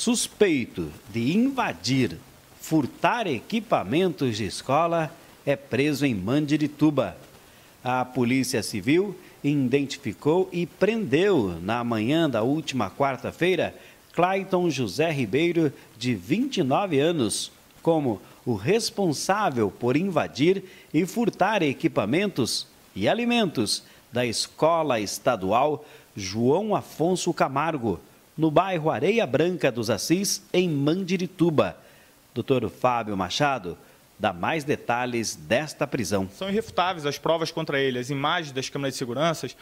suspeito de invadir, furtar equipamentos de escola, é preso em Mandirituba. A Polícia Civil identificou e prendeu, na manhã da última quarta-feira, Clayton José Ribeiro, de 29 anos, como o responsável por invadir e furtar equipamentos e alimentos da Escola Estadual João Afonso Camargo, no bairro Areia Branca dos Assis, em Mandirituba. Doutor Fábio Machado dá mais detalhes desta prisão. São irrefutáveis as provas contra ele, as imagens das câmeras de segurança eh,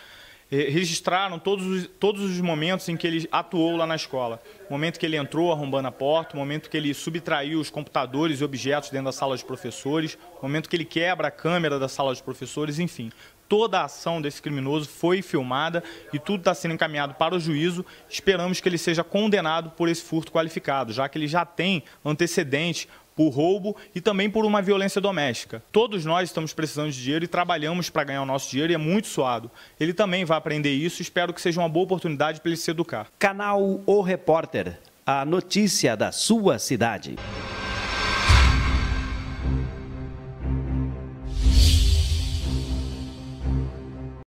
registraram todos os, todos os momentos em que ele atuou lá na escola. O momento que ele entrou arrombando a porta, o momento que ele subtraiu os computadores e objetos dentro da sala de professores, o momento que ele quebra a câmera da sala de professores, enfim toda a ação desse criminoso foi filmada e tudo está sendo encaminhado para o juízo. Esperamos que ele seja condenado por esse furto qualificado, já que ele já tem antecedente por roubo e também por uma violência doméstica. Todos nós estamos precisando de dinheiro e trabalhamos para ganhar o nosso dinheiro e é muito suado. Ele também vai aprender isso, espero que seja uma boa oportunidade para ele se educar. Canal O Repórter, a notícia da sua cidade.